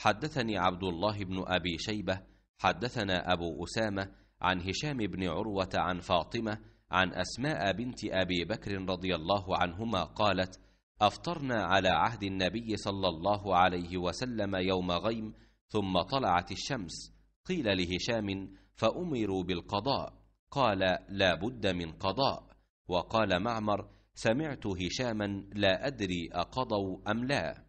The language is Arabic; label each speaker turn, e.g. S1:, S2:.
S1: حدثني عبد الله بن
S2: أبي شيبة حدثنا أبو أسامة عن هشام بن عروة عن فاطمة عن أسماء بنت أبي بكر رضي الله عنهما قالت أفطرنا على عهد النبي صلى الله عليه وسلم يوم غيم ثم طلعت الشمس قيل لهشام فأمروا بالقضاء قال لا بد من قضاء وقال معمر سمعت هشاما لا أدري
S1: أقضوا أم لا